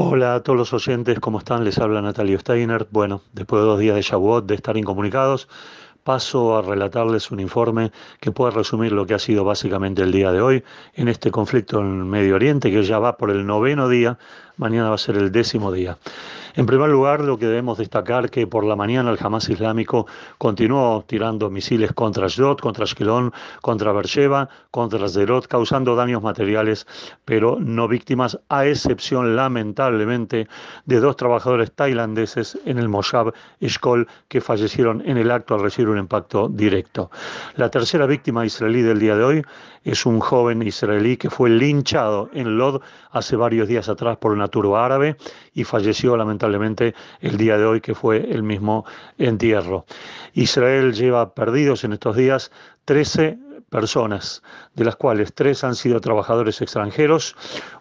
Hola a todos los oyentes, ¿cómo están? Les habla Natalio Steiner. Bueno, después de dos días de Shavuot, de estar incomunicados, paso a relatarles un informe que pueda resumir lo que ha sido básicamente el día de hoy en este conflicto en Medio Oriente, que ya va por el noveno día, mañana va a ser el décimo día. En primer lugar, lo que debemos destacar que por la mañana el Hamas islámico continuó tirando misiles contra Ashdod, contra Ashkelon, contra Bercheva, contra Zerot, causando daños materiales, pero no víctimas, a excepción lamentablemente de dos trabajadores tailandeses en el Moshab School que fallecieron en el acto al recibir un impacto directo. La tercera víctima israelí del día de hoy es un joven israelí que fue linchado en Lod hace varios días atrás por una turba árabe y falleció lamentablemente lamentablemente el día de hoy que fue el mismo entierro. Israel lleva perdidos en estos días 13 personas, de las cuales tres han sido trabajadores extranjeros,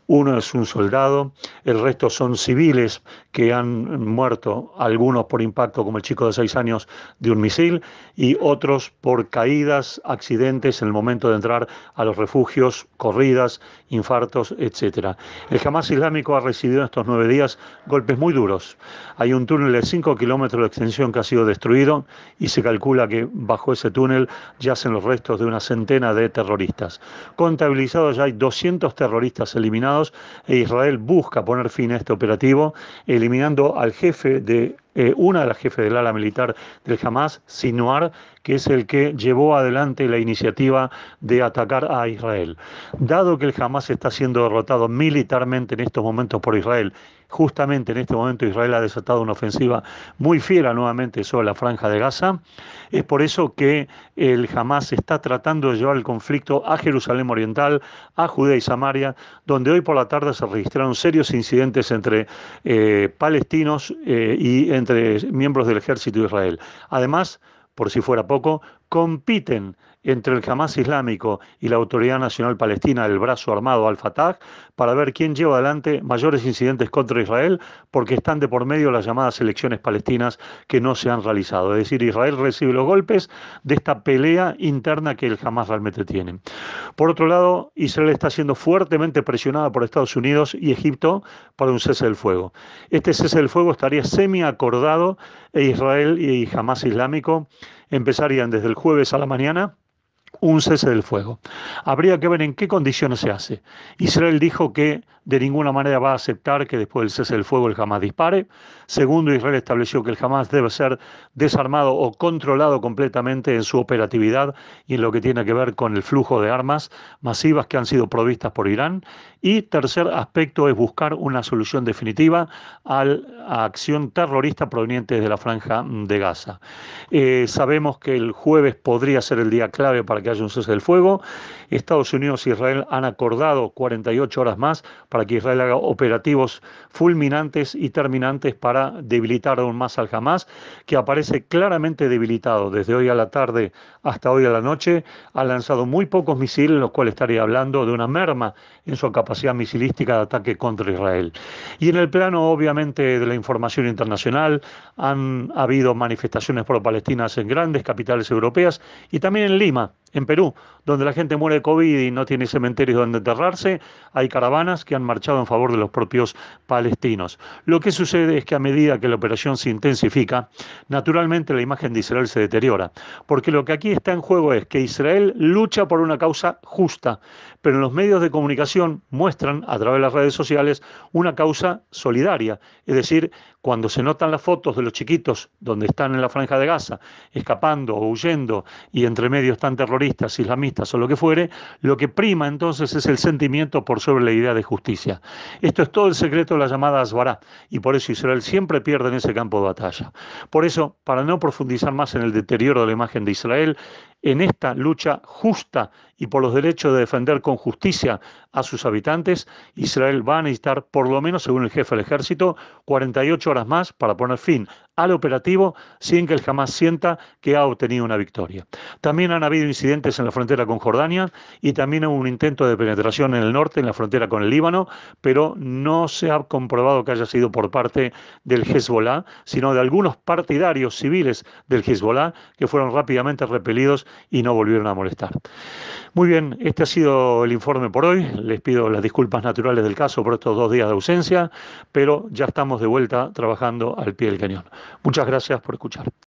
uno es un soldado, el resto son civiles que han muerto, algunos por impacto, como el chico de seis años, de un misil, y otros por caídas, accidentes en el momento de entrar a los refugios, corridas, infartos, etc. El Hamas Islámico ha recibido en estos nueve días golpes muy duros. Hay un túnel de cinco kilómetros de extensión que ha sido destruido y se calcula que bajo ese túnel yacen los restos de una centena de terroristas. Contabilizados ya hay 200 terroristas eliminados e Israel busca poner fin a este operativo eliminando al jefe de eh, una de las jefes del ala militar del Hamas, Sinuar, que es el que llevó adelante la iniciativa de atacar a Israel. Dado que el Hamas está siendo derrotado militarmente en estos momentos por Israel Justamente en este momento Israel ha desatado una ofensiva muy fiera nuevamente sobre la franja de Gaza. Es por eso que el Hamas está tratando de llevar el conflicto a Jerusalén Oriental, a Judea y Samaria, donde hoy por la tarde se registraron serios incidentes entre eh, palestinos eh, y entre miembros del ejército de Israel. Además, por si fuera poco, compiten entre el Hamas Islámico y la Autoridad Nacional Palestina, el brazo armado Al-Fatah, para ver quién lleva adelante mayores incidentes contra Israel, porque están de por medio las llamadas elecciones palestinas que no se han realizado. Es decir, Israel recibe los golpes de esta pelea interna que el Hamas realmente tiene. Por otro lado, Israel está siendo fuertemente presionada por Estados Unidos y Egipto para un cese del fuego. Este cese del fuego estaría semi acordado e Israel y Hamas Islámico empezarían desde el jueves a la mañana un cese del fuego. Habría que ver en qué condiciones se hace. Israel dijo que de ninguna manera va a aceptar que después del cese del fuego el Hamas dispare. Segundo, Israel estableció que el Hamas debe ser desarmado o controlado completamente en su operatividad y en lo que tiene que ver con el flujo de armas masivas que han sido provistas por Irán. Y tercer aspecto es buscar una solución definitiva a la acción terrorista proveniente de la franja de Gaza. Eh, sabemos que el jueves podría ser el día clave para que haya un cese del fuego. Estados Unidos e Israel han acordado 48 horas más para para que Israel haga operativos fulminantes y terminantes para debilitar aún más al Hamas, que aparece claramente debilitado desde hoy a la tarde hasta hoy a la noche. Ha lanzado muy pocos misiles, los cuales estaría hablando de una merma en su capacidad misilística de ataque contra Israel. Y en el plano, obviamente, de la información internacional, han habido manifestaciones pro-palestinas en grandes capitales europeas y también en Lima, en Perú, donde la gente muere de COVID y no tiene cementerios donde enterrarse. Hay caravanas que han marchado en favor de los propios palestinos. Lo que sucede es que a medida que la operación se intensifica, naturalmente la imagen de Israel se deteriora, porque lo que aquí está en juego es que Israel lucha por una causa justa, pero los medios de comunicación muestran a través de las redes sociales una causa solidaria, es decir, cuando se notan las fotos de los chiquitos donde están en la franja de Gaza, escapando o huyendo, y entre medio están terroristas, islamistas o lo que fuere, lo que prima entonces es el sentimiento por sobre la idea de justicia. Esto es todo el secreto de la llamada Asbará, y por eso Israel siempre pierde en ese campo de batalla. Por eso, para no profundizar más en el deterioro de la imagen de Israel, en esta lucha justa y por los derechos de defender con justicia a sus habitantes, Israel va a necesitar, por lo menos según el jefe del ejército, 48 horas más para poner fin al operativo sin que el jamás sienta que ha obtenido una victoria. También han habido incidentes en la frontera con Jordania y también hubo un intento de penetración en el norte, en la frontera con el Líbano, pero no se ha comprobado que haya sido por parte del Hezbollah, sino de algunos partidarios civiles del Hezbollah que fueron rápidamente repelidos y no volvieron a molestar. Muy bien, este ha sido el informe por hoy. Les pido las disculpas naturales del caso por estos dos días de ausencia, pero ya estamos de vuelta trabajando al pie del cañón. Muchas gracias por escuchar.